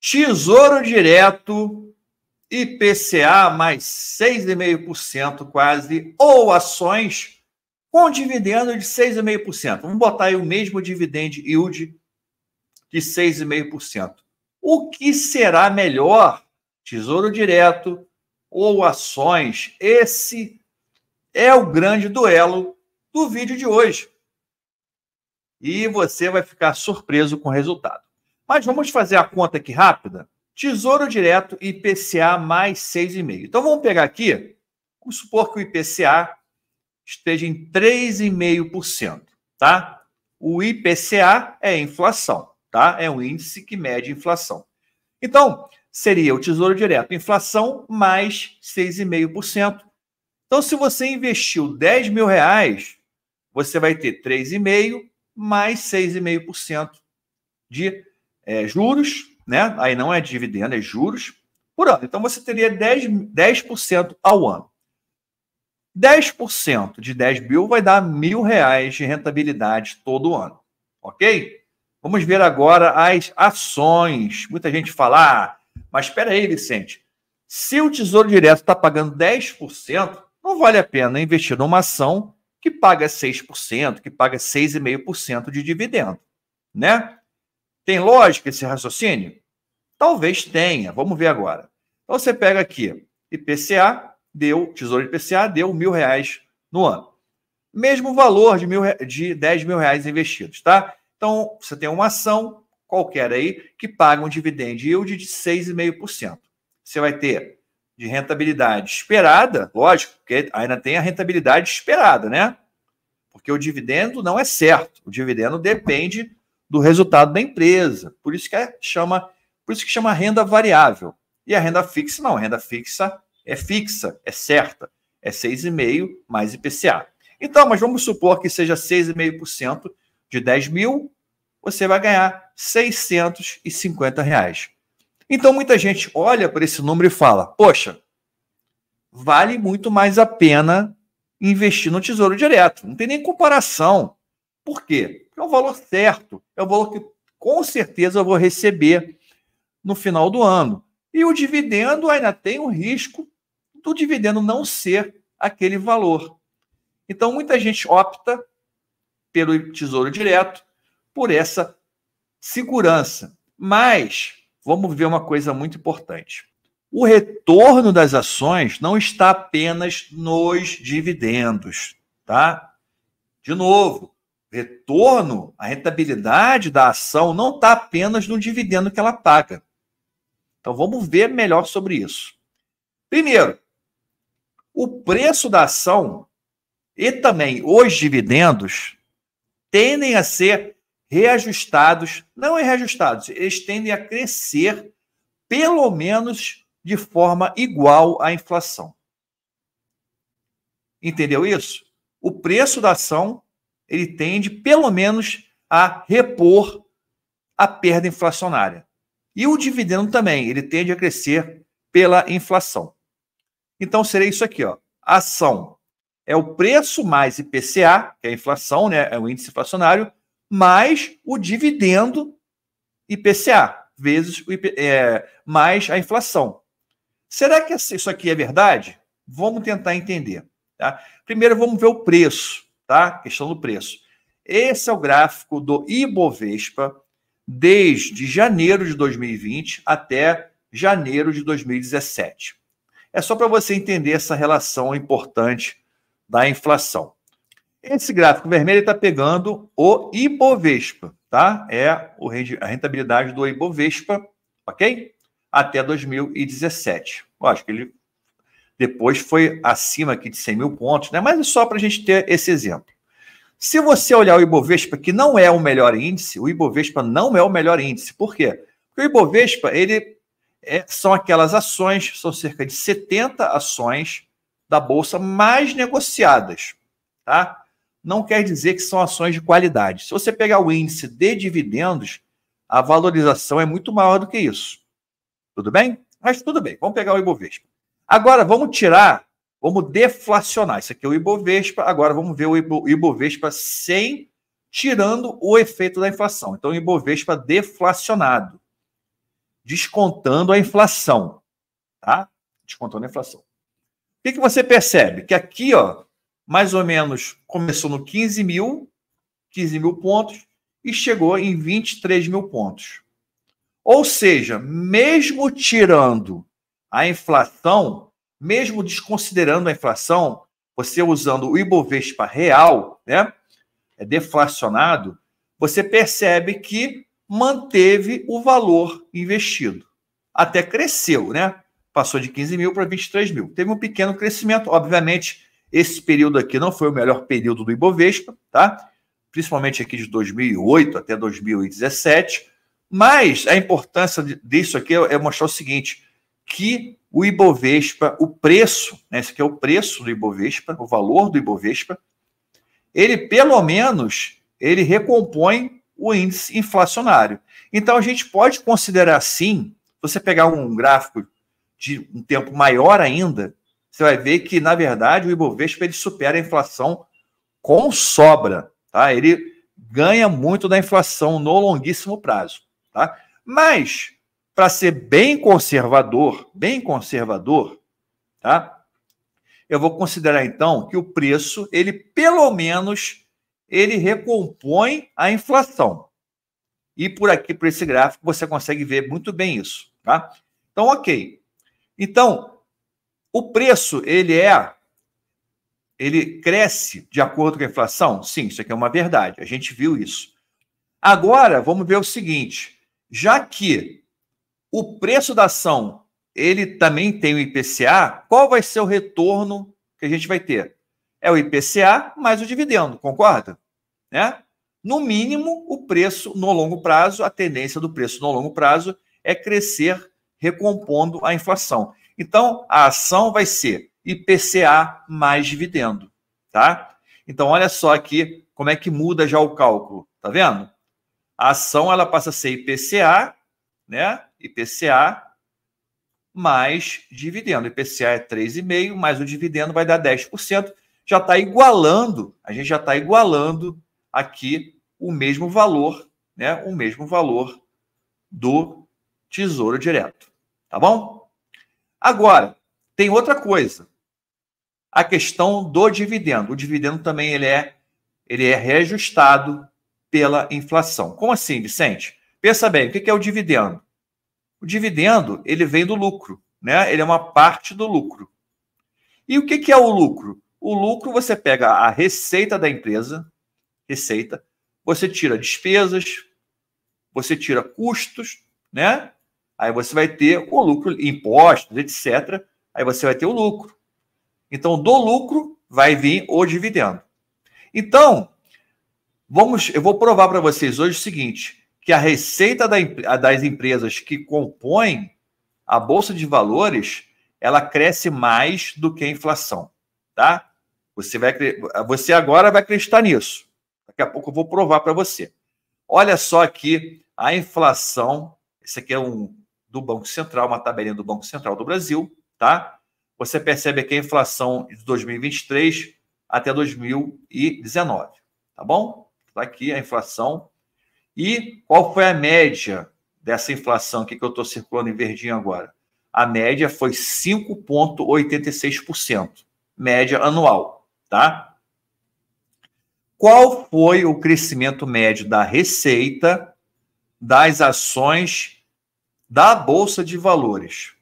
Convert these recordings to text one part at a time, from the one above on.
Tesouro Direto, IPCA mais 6,5% quase, ou ações com dividendo de 6,5%. Vamos botar aí o mesmo dividend yield de 6,5%. O que será melhor? Tesouro Direto ou ações? Esse é o grande duelo do vídeo de hoje. E você vai ficar surpreso com o resultado. Mas vamos fazer a conta aqui rápida. Tesouro Direto, IPCA mais 6,5. Então vamos pegar aqui, vamos supor que o IPCA esteja em 3,5%, tá? O IPCA é inflação, tá? É um índice que mede inflação. Então, seria o Tesouro Direto, inflação mais 6,5%. Então, se você investiu 10 mil reais, você vai ter 3,5% mais 6,5% de é, juros, né? Aí não é dividendo, é juros por ano. Então você teria 10%, 10 ao ano. 10% de 10 mil vai dar mil reais de rentabilidade todo ano. Ok? Vamos ver agora as ações. Muita gente fala, ah, mas espera aí, Vicente. Se o Tesouro Direto está pagando 10%, não vale a pena investir numa ação que paga 6%, que paga 6,5% de dividendo, né? Tem lógica esse raciocínio? Talvez tenha, vamos ver agora. Então você pega aqui, IPCA deu, tesouro de IPCA deu mil reais no ano. Mesmo valor de, mil, de 10 mil reais investidos, tá? Então você tem uma ação qualquer aí que paga um dividend yield de 6,5%. Você vai ter de rentabilidade esperada, lógico, porque ainda tem a rentabilidade esperada, né? Porque o dividendo não é certo. O dividendo depende do resultado da empresa. Por isso que é, chama, por isso que chama renda variável. E a renda fixa não, a renda fixa é fixa, é certa, é 6,5 mais IPCA. Então, mas vamos supor que seja 6,5% de 10 mil, você vai ganhar 650 reais. Então, muita gente olha para esse número e fala: Poxa, vale muito mais a pena investir no Tesouro Direto. Não tem nem comparação. Por quê? Porque é o valor certo, é o valor que com certeza eu vou receber no final do ano. E o dividendo ainda tem o risco do dividendo não ser aquele valor. Então, muita gente opta pelo Tesouro Direto por essa segurança. Mas vamos ver uma coisa muito importante. O retorno das ações não está apenas nos dividendos, tá? De novo, retorno, a rentabilidade da ação não está apenas no dividendo que ela paga. Então vamos ver melhor sobre isso. Primeiro, o preço da ação e também os dividendos tendem a ser reajustados, não é reajustados, eles tendem a crescer pelo menos de forma igual à inflação. Entendeu isso? O preço da ação ele tende, pelo menos, a repor a perda inflacionária. E o dividendo também, ele tende a crescer pela inflação. Então seria isso aqui, ó. Ação é o preço mais IPCA, que é a inflação, né, é o índice inflacionário, mais o dividendo IPCA vezes o IP, é, mais a inflação. Será que isso aqui é verdade? Vamos tentar entender. Tá? Primeiro vamos ver o preço tá? Questão do preço. Esse é o gráfico do Ibovespa desde janeiro de 2020 até janeiro de 2017. É só para você entender essa relação importante da inflação. Esse gráfico vermelho está pegando o Ibovespa, tá? É a rentabilidade do Ibovespa, ok? Até 2017. Lógico que ele depois foi acima aqui de 100 mil pontos, né? mas é só para a gente ter esse exemplo. Se você olhar o Ibovespa, que não é o melhor índice, o Ibovespa não é o melhor índice. Por quê? Porque o Ibovespa, ele é, são aquelas ações, são cerca de 70 ações da Bolsa mais negociadas. Tá? Não quer dizer que são ações de qualidade. Se você pegar o índice de dividendos, a valorização é muito maior do que isso. Tudo bem? Mas tudo bem, vamos pegar o Ibovespa. Agora, vamos tirar, vamos deflacionar. Isso aqui é o Ibovespa. Agora, vamos ver o Ibovespa sem, tirando o efeito da inflação. Então, o Ibovespa deflacionado, descontando a inflação. Tá? Descontando a inflação. O que, que você percebe? Que aqui, ó, mais ou menos, começou no 15 mil, 15 mil pontos, e chegou em 23 mil pontos. Ou seja, mesmo tirando a inflação, mesmo desconsiderando a inflação, você usando o Ibovespa real, né, é deflacionado, você percebe que manteve o valor investido. Até cresceu, né? Passou de 15 mil para 23 mil. Teve um pequeno crescimento. Obviamente, esse período aqui não foi o melhor período do Ibovespa, tá? Principalmente aqui de 2008 até 2017. Mas a importância disso aqui é mostrar o seguinte: que o Ibovespa, o preço, né, esse aqui é o preço do Ibovespa, o valor do Ibovespa, ele pelo menos ele recompõe o índice inflacionário. Então a gente pode considerar sim, você pegar um gráfico de um tempo maior ainda, você vai ver que na verdade o Ibovespa ele supera a inflação com sobra, tá? Ele ganha muito da inflação no longuíssimo prazo, tá? Mas para ser bem conservador, bem conservador, tá? Eu vou considerar então que o preço, ele pelo menos ele recompõe a inflação. E por aqui para esse gráfico você consegue ver muito bem isso, tá? Então, OK. Então, o preço, ele é ele cresce de acordo com a inflação? Sim, isso aqui é uma verdade. A gente viu isso. Agora, vamos ver o seguinte, já que o preço da ação, ele também tem o IPCA. Qual vai ser o retorno que a gente vai ter? É o IPCA mais o dividendo, concorda? Né? No mínimo, o preço no longo prazo, a tendência do preço no longo prazo é crescer recompondo a inflação. Então, a ação vai ser IPCA mais dividendo, tá? Então, olha só aqui como é que muda já o cálculo, tá vendo? A ação ela passa a ser IPCA, né? IPCA mais dividendo. IPCA é 3,5%, mais o dividendo vai dar 10%. Já está igualando, a gente já está igualando aqui o mesmo valor, né? O mesmo valor do Tesouro Direto. Tá bom? Agora, tem outra coisa. A questão do dividendo. O dividendo também ele é, ele é reajustado pela inflação. Como assim, Vicente? Pensa bem, o que é o dividendo? O dividendo, ele vem do lucro, né? Ele é uma parte do lucro. E o que, que é o lucro? O lucro, você pega a receita da empresa, receita, você tira despesas, você tira custos, né? Aí você vai ter o lucro, impostos, etc. Aí você vai ter o lucro. Então, do lucro vai vir o dividendo. Então, vamos, eu vou provar para vocês hoje o seguinte: que a receita das empresas que compõem a bolsa de valores ela cresce mais do que a inflação, tá? Você vai você agora vai acreditar nisso. Daqui a pouco eu vou provar para você. Olha só aqui a inflação. Esse aqui é um do Banco Central, uma tabelinha do Banco Central do Brasil, tá? Você percebe aqui a inflação de 2023 até 2019, tá bom? Tá aqui a inflação e qual foi a média dessa inflação aqui que eu estou circulando em verdinho agora? A média foi 5,86%, média anual, tá? Qual foi o crescimento médio da receita das ações da Bolsa de Valores?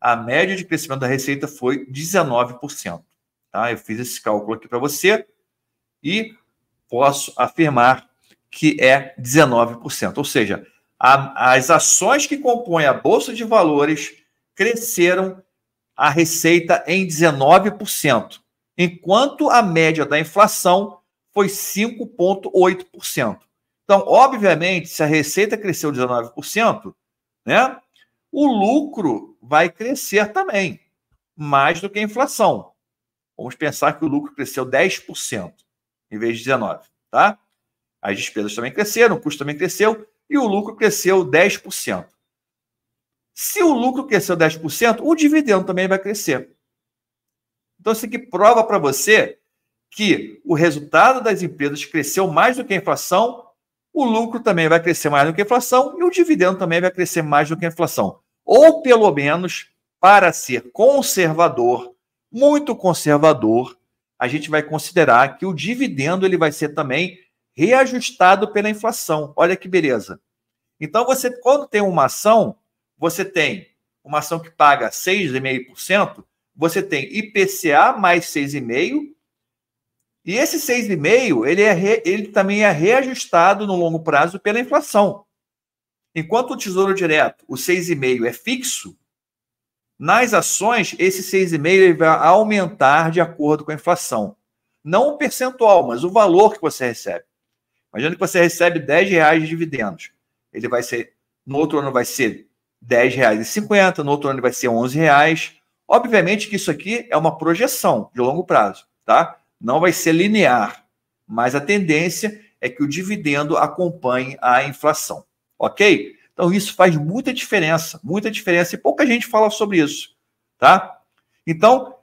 A média de crescimento da receita foi 19%. Tá? Eu fiz esse cálculo aqui para você e posso afirmar que é 19%. Ou seja, a, as ações que compõem a Bolsa de Valores cresceram a receita em 19%, enquanto a média da inflação foi 5,8%. Então, obviamente, se a receita cresceu 19%, né, o lucro vai crescer também, mais do que a inflação. Vamos pensar que o lucro cresceu 10% em vez de 19%, tá? As despesas também cresceram, o custo também cresceu e o lucro cresceu 10%. Se o lucro cresceu 10%, o dividendo também vai crescer. Então, isso aqui prova para você que o resultado das empresas cresceu mais do que a inflação, o lucro também vai crescer mais do que a inflação e o dividendo também vai crescer mais do que a inflação. Ou, pelo menos, para ser conservador, muito conservador, a gente vai considerar que o dividendo ele vai ser também reajustado pela inflação. Olha que beleza. Então, você, quando tem uma ação, você tem uma ação que paga 6,5%, você tem IPCA mais 6,5%, e esse 6,5% ele, é re, ele também é reajustado no longo prazo pela inflação. Enquanto o Tesouro Direto, o 6,5% é fixo, nas ações, esse 6,5% vai aumentar de acordo com a inflação. Não o percentual, mas o valor que você recebe. Imagina que você recebe 10 reais de dividendos. Ele vai ser, no outro ano vai ser 10 reais e 50, no outro ano vai ser 11 reais. Obviamente que isso aqui é uma projeção de longo prazo, tá? Não vai ser linear, mas a tendência é que o dividendo acompanhe a inflação, ok? Então isso faz muita diferença, muita diferença e pouca gente fala sobre isso, tá? Então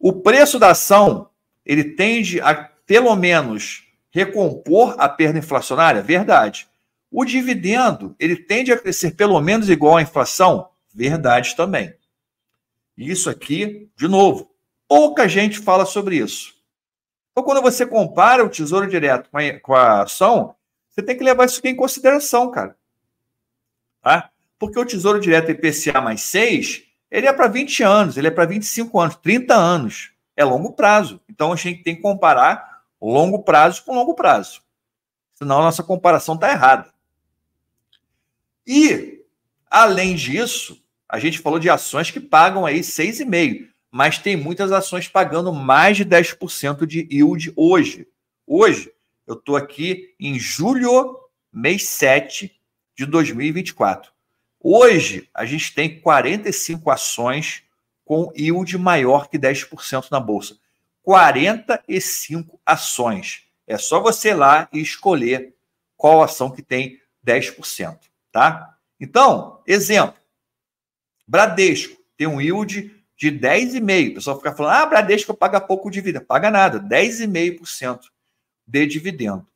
o preço da ação ele tende a pelo menos recompor a perda inflacionária? Verdade. O dividendo, ele tende a crescer pelo menos igual à inflação? Verdade também. Isso aqui, de novo, pouca gente fala sobre isso. Então, quando você compara o Tesouro Direto com a, com a ação, você tem que levar isso aqui em consideração, cara. Tá? Porque o Tesouro Direto IPCA mais 6, ele é para 20 anos, ele é para 25 anos, 30 anos. É longo prazo. Então, a gente tem que comparar longo prazo com longo prazo. Senão a nossa comparação está errada. E, além disso, a gente falou de ações que pagam aí 6,5%, mas tem muitas ações pagando mais de 10% de yield hoje. Hoje, eu estou aqui em julho, mês 7 de 2024. Hoje, a gente tem 45 ações com yield maior que 10% na bolsa. 45 ações. É só você ir lá e escolher qual ação que tem 10%, tá? Então, exemplo, Bradesco tem um yield de 10,5%. O pessoal fica falando, ah, Bradesco paga pouco de vida. Paga nada, 10,5% de dividendo.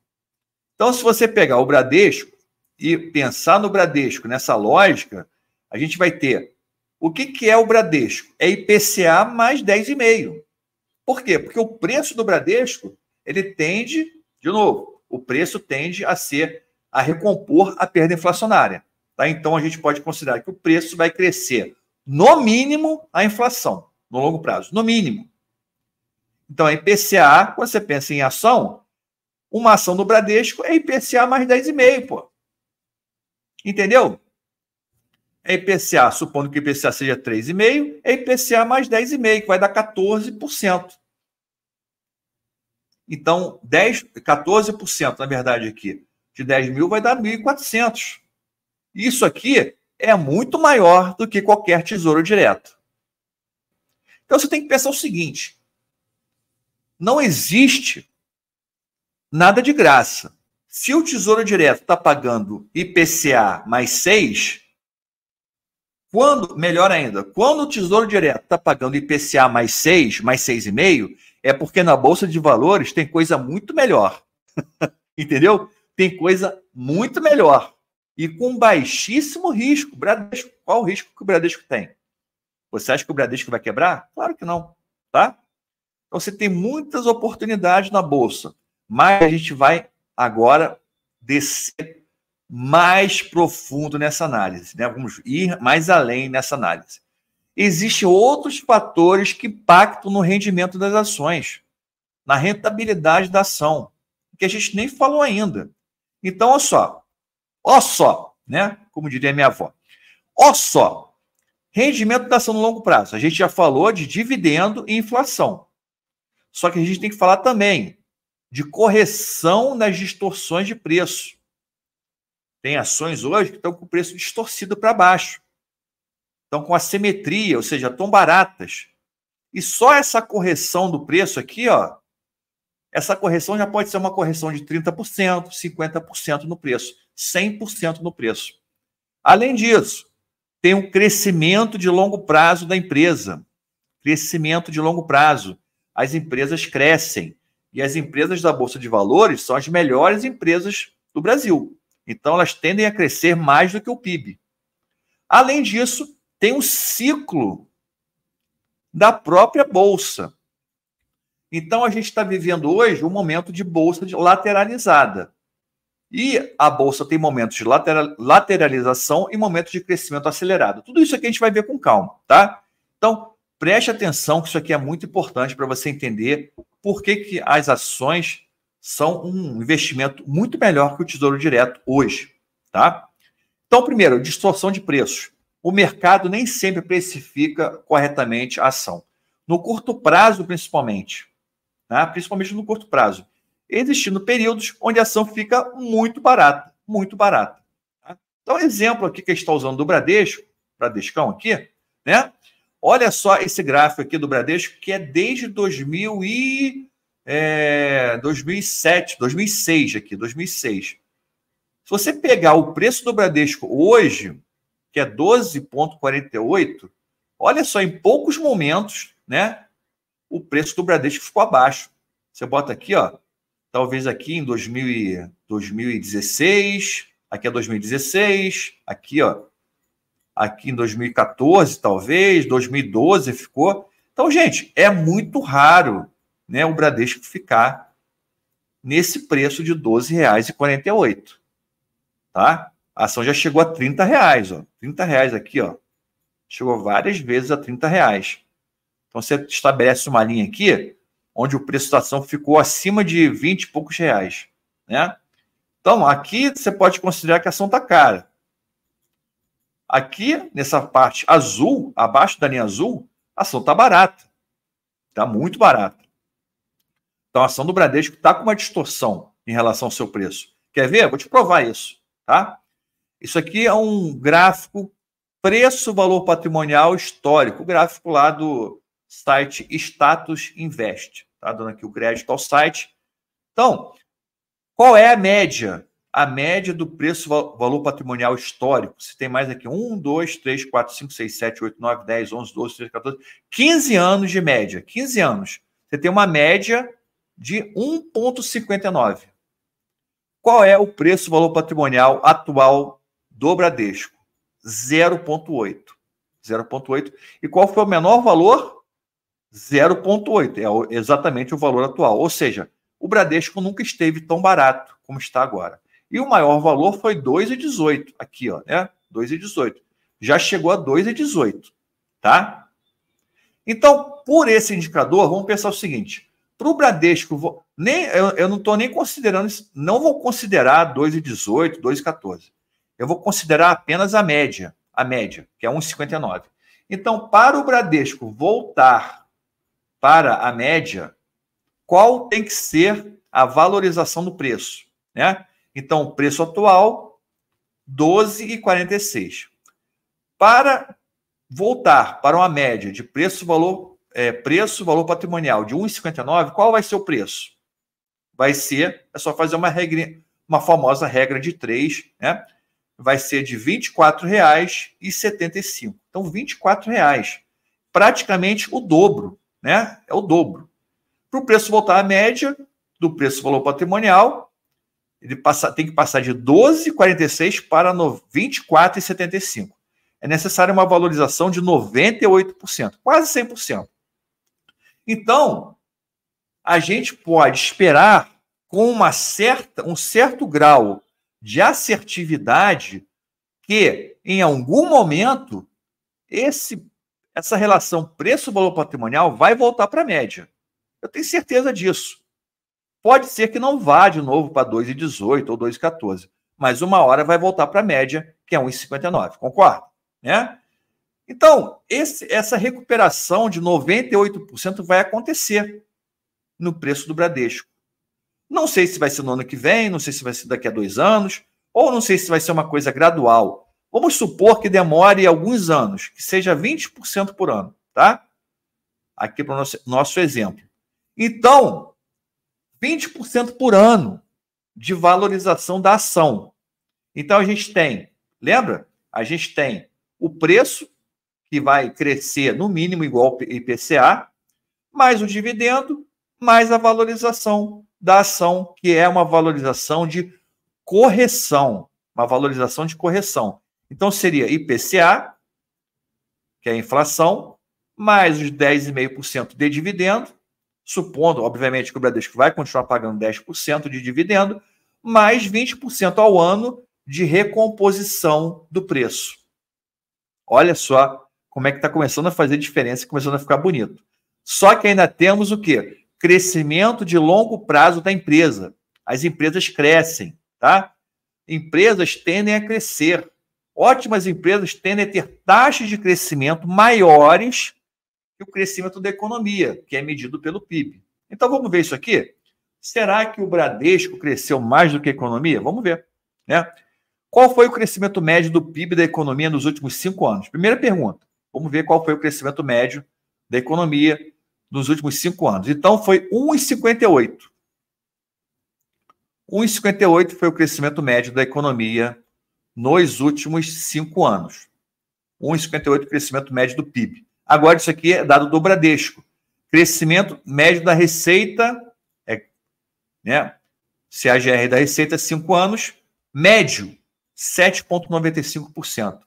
Então, se você pegar o Bradesco e pensar no Bradesco nessa lógica, a gente vai ter o que, que é o Bradesco? É IPCA mais 10,5%. Por quê? Porque o preço do Bradesco, ele tende, de novo, o preço tende a ser, a recompor a perda inflacionária. Tá? Então, a gente pode considerar que o preço vai crescer, no mínimo, a inflação, no longo prazo, no mínimo. Então, a IPCA, quando você pensa em ação, uma ação do Bradesco é IPCA mais 10,5, pô. Entendeu? é IPCA, supondo que IPCA seja 3,5%, é IPCA mais 10,5%, que vai dar 14%. Então, 10, 14%, na verdade, aqui, de 10 mil vai dar 1.400. Isso aqui é muito maior do que qualquer tesouro direto. Então, você tem que pensar o seguinte: não existe nada de graça. Se o tesouro direto está pagando IPCA mais 6, quando, melhor ainda, quando o Tesouro Direto está pagando IPCA mais 6, mais 6,5, é porque na Bolsa de Valores tem coisa muito melhor. Entendeu? Tem coisa muito melhor. E com baixíssimo risco. Bradesco, qual o risco que o Bradesco tem? Você acha que o Bradesco vai quebrar? Claro que não, tá? Então você tem muitas oportunidades na Bolsa. Mas a gente vai agora descer mais profundo nessa análise, né? Vamos ir mais além nessa análise. Existem outros fatores que impactam no rendimento das ações, na rentabilidade da ação, que a gente nem falou ainda. Então, olha só, olha só, né? Como diria minha avó, olha só, rendimento da ação no longo prazo. A gente já falou de dividendo e inflação. Só que a gente tem que falar também de correção nas distorções de preço. Tem ações hoje que estão com o preço distorcido para baixo. Estão com assimetria, ou seja, estão baratas. E só essa correção do preço aqui, ó, essa correção já pode ser uma correção de 30%, 50% no preço, 100% no preço. Além disso, tem um crescimento de longo prazo da empresa. Crescimento de longo prazo. As empresas crescem. E as empresas da Bolsa de Valores são as melhores empresas do Brasil. Então, elas tendem a crescer mais do que o PIB. Além disso, tem o ciclo da própria bolsa. Então, a gente está vivendo hoje um momento de bolsa lateralizada. E a bolsa tem momentos de lateralização e momentos de crescimento acelerado. Tudo isso aqui a gente vai ver com calma, tá? Então, preste atenção que isso aqui é muito importante para você entender por que, que as ações são um investimento muito melhor que o Tesouro Direto hoje, tá? Então, primeiro, distorção de preços. O mercado nem sempre precifica corretamente a ação. No curto prazo, principalmente. Né? Principalmente no curto prazo. Existindo períodos onde a ação fica muito barata, muito barata. Tá? Então, exemplo aqui que a gente está usando do Bradesco, Bradescão aqui, né? Olha só esse gráfico aqui do Bradesco, que é desde 2000 e é, 2007, 2006 aqui, 2006. Se você pegar o preço do Bradesco hoje, que é 12,48, olha só, em poucos momentos, né? O preço do Bradesco ficou abaixo. Você bota aqui, ó, talvez aqui em 2000 2016, aqui é 2016, aqui, ó, aqui em 2014, talvez, 2012 ficou. Então, gente, é muito raro né, o Bradesco ficar nesse preço de R$ 12,48. Tá? A ação já chegou a R$ reais, ó. R$ reais aqui, ó. Chegou várias vezes a R$ reais. Então você estabelece uma linha aqui onde o preço da ação ficou acima de 20 e poucos reais, né? Então, aqui você pode considerar que a ação está cara. Aqui, nessa parte azul, abaixo da linha azul, a ação está barata. Está muito barata. Então a ação do Bradesco está com uma distorção em relação ao seu preço. Quer ver? Vou te provar isso, tá? Isso aqui é um gráfico preço-valor patrimonial histórico, gráfico lá do site Status Invest, tá? Dando aqui o crédito ao site. Então, qual é a média? A média do preço-valor patrimonial histórico. Você tem mais aqui: 1, 2, 3, 4, 5, 6, 7, 8, 9, 10, 11, 12, 13, 14, 15 anos de média. 15 anos. Você tem uma média de 1,59. Qual é o preço valor patrimonial atual do Bradesco? 0,8. 0,8. E qual foi o menor valor? 0,8. É exatamente o valor atual. Ou seja, o Bradesco nunca esteve tão barato como está agora. E o maior valor foi 2,18. Aqui, ó, né? 2,18. Já chegou a 2,18, tá? Então, por esse indicador, vamos pensar o seguinte: para o Bradesco, vou, nem, eu, eu não estou nem considerando, não vou considerar 2,18, 2,14. Eu vou considerar apenas a média, a média, que é 1,59. Então, para o Bradesco voltar para a média, qual tem que ser a valorização do preço? Né? Então, o preço atual, 12,46. Para voltar para uma média de preço-valor é, preço, valor patrimonial de 1,59, qual vai ser o preço? Vai ser, é só fazer uma regra, uma famosa regra de 3, né? Vai ser de R$ 24,75. Então, R$ 24,00. Praticamente o dobro, né? É o dobro. Para o preço voltar à média do preço valor patrimonial, ele passa, tem que passar de 12,46 para 24,75. É necessária uma valorização de 98%, quase 100%. Então, a gente pode esperar com uma certa, um certo grau de assertividade que, em algum momento, esse, essa relação preço-valor patrimonial vai voltar para a média. Eu tenho certeza disso. Pode ser que não vá de novo para 2,18 ou 2,14, mas uma hora vai voltar para a média, que é 1,59. Concorda? Né? Então, esse, essa recuperação de 98% vai acontecer no preço do Bradesco. Não sei se vai ser no ano que vem, não sei se vai ser daqui a dois anos, ou não sei se vai ser uma coisa gradual. Vamos supor que demore alguns anos, que seja 20% por ano, tá? Aqui para o nosso, nosso exemplo. Então, 20% por ano de valorização da ação. Então, a gente tem, lembra? A gente tem o preço que vai crescer no mínimo igual ao IPCA, mais o dividendo, mais a valorização da ação, que é uma valorização de correção, uma valorização de correção. Então seria IPCA, que é a inflação, mais os 10,5% de dividendo, supondo, obviamente, que o Bradesco vai continuar pagando 10% de dividendo, mais 20% ao ano de recomposição do preço. Olha só como é que está começando a fazer diferença, começando a ficar bonito. Só que ainda temos o quê? Crescimento de longo prazo da empresa. As empresas crescem, tá? Empresas tendem a crescer. Ótimas empresas tendem a ter taxas de crescimento maiores que o crescimento da economia, que é medido pelo PIB. Então vamos ver isso aqui. Será que o Bradesco cresceu mais do que a economia? Vamos ver, né? Qual foi o crescimento médio do PIB da economia nos últimos cinco anos? Primeira pergunta. Vamos ver qual foi o crescimento médio da economia nos últimos cinco anos. Então, foi 1,58. 1,58 foi o crescimento médio da economia nos últimos cinco anos. 1,58 crescimento médio do PIB. Agora, isso aqui é dado do Bradesco. Crescimento médio da receita, é, né? CAGR da receita, cinco anos, médio, 7,95%.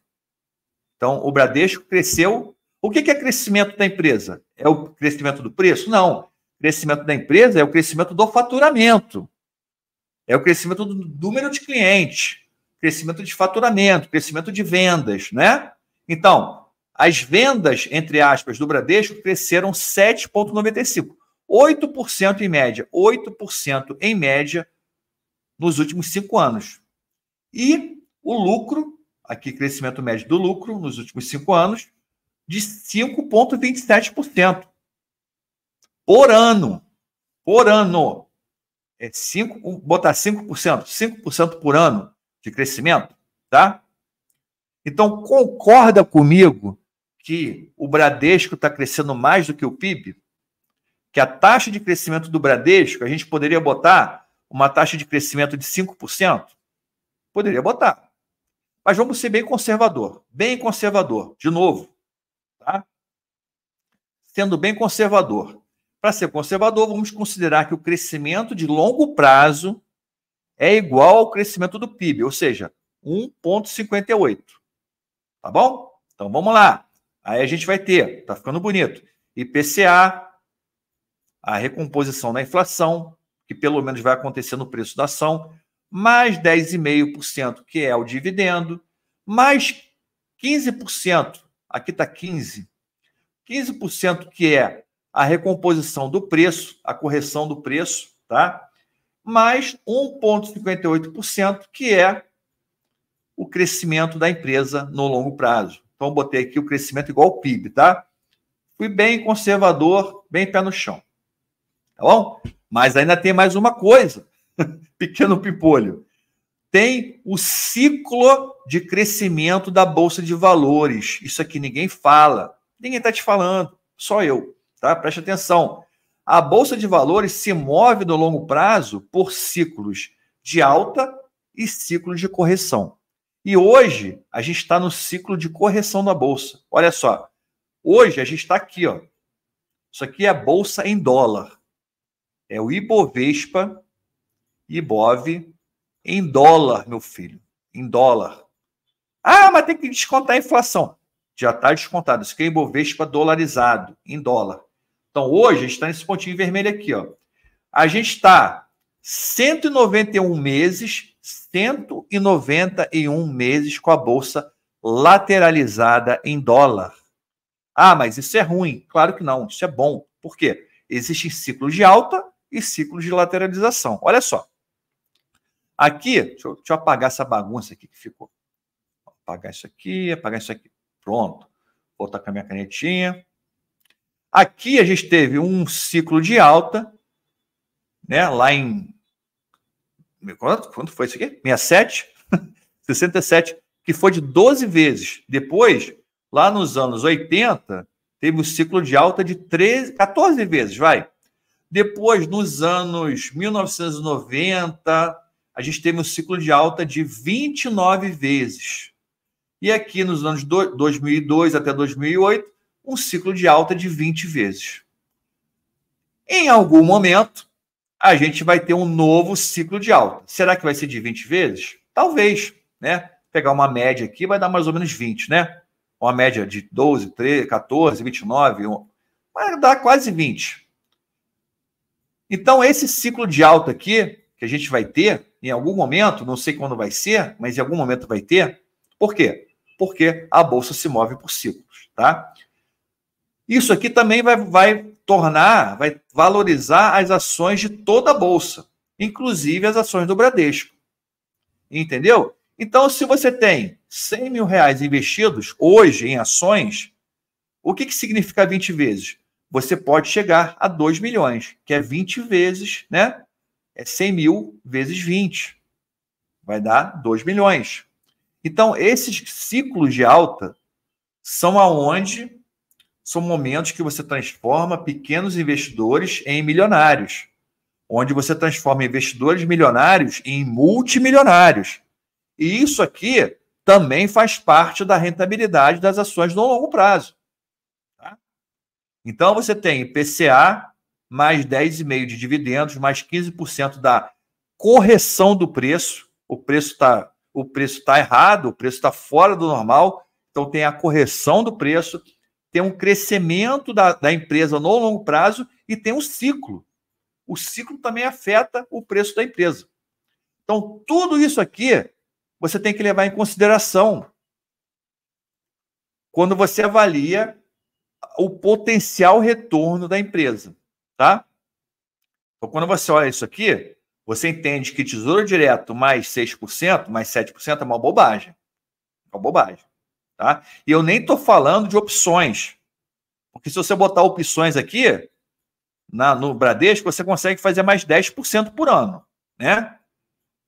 Então, o Bradesco cresceu. O que é crescimento da empresa? É o crescimento do preço? Não. O crescimento da empresa é o crescimento do faturamento. É o crescimento do número de clientes, crescimento de faturamento, crescimento de vendas, né? Então, as vendas, entre aspas, do Bradesco cresceram 7,95%. 8% em média, 8% em média nos últimos cinco anos. E o lucro aqui crescimento médio do lucro nos últimos cinco anos de 5,27% por ano. Por ano. É cinco, botar 5%, 5% por ano de crescimento, tá? Então, concorda comigo que o Bradesco está crescendo mais do que o PIB? Que a taxa de crescimento do Bradesco, a gente poderia botar uma taxa de crescimento de 5%? Poderia botar mas vamos ser bem conservador, bem conservador, de novo, tá? Sendo bem conservador. Para ser conservador, vamos considerar que o crescimento de longo prazo é igual ao crescimento do PIB, ou seja, 1,58. Tá bom? Então vamos lá. Aí a gente vai ter, tá ficando bonito, IPCA, a recomposição da inflação, que pelo menos vai acontecer no preço da ação, mais 10,5%, que é o dividendo, mais 15%, aqui está 15%, 15% que é a recomposição do preço, a correção do preço, tá? Mais 1,58%, que é o crescimento da empresa no longo prazo. Então, botei aqui o crescimento igual ao PIB, tá? Fui bem conservador, bem pé no chão. Tá bom? Mas ainda tem mais uma coisa pequeno pimpolho. Tem o ciclo de crescimento da bolsa de valores. Isso aqui ninguém fala. Ninguém está te falando, só eu. Tá? Preste atenção. A bolsa de valores se move no longo prazo por ciclos de alta e ciclos de correção. E hoje a gente está no ciclo de correção da bolsa. Olha só, hoje a gente está aqui, ó. Isso aqui é a bolsa em dólar. É o IBOVESPA IBOV em dólar, meu filho, em dólar. Ah, mas tem que descontar a inflação. Já está descontado. Isso aqui é Ibovespa dolarizado, em dólar. Então, hoje, a gente está nesse pontinho vermelho aqui. Ó. A gente está 191 meses, 191 meses com a bolsa lateralizada em dólar. Ah, mas isso é ruim. Claro que não, isso é bom. Por quê? Existem ciclos de alta e ciclos de lateralização. Olha só. Aqui, deixa eu, deixa eu apagar essa bagunça aqui que ficou. Apagar isso aqui, apagar isso aqui. Pronto. Vou botar com a minha canetinha. Aqui a gente teve um ciclo de alta, né? Lá em. Quanto, quanto foi isso aqui? 67? 67, que foi de 12 vezes. Depois, lá nos anos 80, teve um ciclo de alta de 13, 14 vezes, vai. Depois, nos anos 1990, a gente teve um ciclo de alta de 29 vezes. E aqui nos anos 2002 até 2008, um ciclo de alta de 20 vezes. Em algum momento, a gente vai ter um novo ciclo de alta. Será que vai ser de 20 vezes? Talvez, né? Pegar uma média aqui vai dar mais ou menos 20, né? Uma média de 12, 13, 14, 29, vai dar quase 20. Então, esse ciclo de alta aqui que a gente vai ter, em algum momento, não sei quando vai ser, mas em algum momento vai ter. Por quê? Porque a bolsa se move por ciclos, tá? Isso aqui também vai, vai tornar, vai valorizar as ações de toda a bolsa, inclusive as ações do Bradesco. Entendeu? Então, se você tem 100 mil reais investidos hoje em ações, o que, que significa 20 vezes? Você pode chegar a 2 milhões, que é 20 vezes, né? é 100 mil vezes 20. Vai dar 2 milhões. Então, esses ciclos de alta são aonde são momentos que você transforma pequenos investidores em milionários, onde você transforma investidores milionários em multimilionários. E isso aqui também faz parte da rentabilidade das ações no longo prazo. Tá? Então você tem PCA mais 10,5% de dividendos, mais 15% da correção do preço. O preço está o preço tá errado, o preço está fora do normal. Então tem a correção do preço, tem um crescimento da, da empresa no longo prazo e tem um ciclo. O ciclo também afeta o preço da empresa. Então, tudo isso aqui você tem que levar em consideração quando você avalia o potencial retorno da empresa tá? Então, quando você olha isso aqui, você entende que tesouro direto mais 6%, mais 7% é uma bobagem. É uma bobagem, tá? E eu nem estou falando de opções. Porque se você botar opções aqui, na, no Bradesco, você consegue fazer mais 10% por ano, né?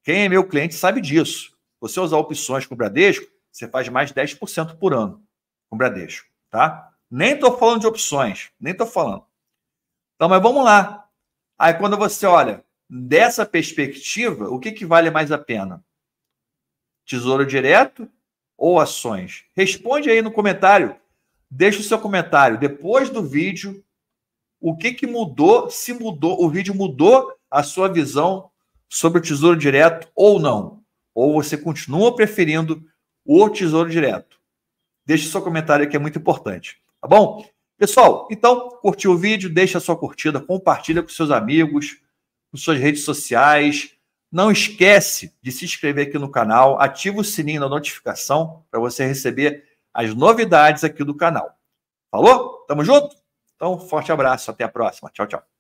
Quem é meu cliente sabe disso. Você usar opções com o Bradesco, você faz mais 10% por ano com o Bradesco, tá? Nem estou falando de opções, nem estou falando. Então, mas vamos lá. Aí quando você olha dessa perspectiva, o que, que vale mais a pena? Tesouro direto ou ações? Responde aí no comentário. Deixa o seu comentário depois do vídeo. O que, que mudou? Se mudou, o vídeo mudou a sua visão sobre o Tesouro Direto ou não? Ou você continua preferindo o Tesouro Direto? Deixe seu comentário que é muito importante, tá bom? Pessoal, então, curtiu o vídeo? Deixa a sua curtida, compartilha com seus amigos, com suas redes sociais. Não esquece de se inscrever aqui no canal, ativa o sininho da notificação para você receber as novidades aqui do canal. Falou? Tamo junto? Então, forte abraço, até a próxima. Tchau, tchau.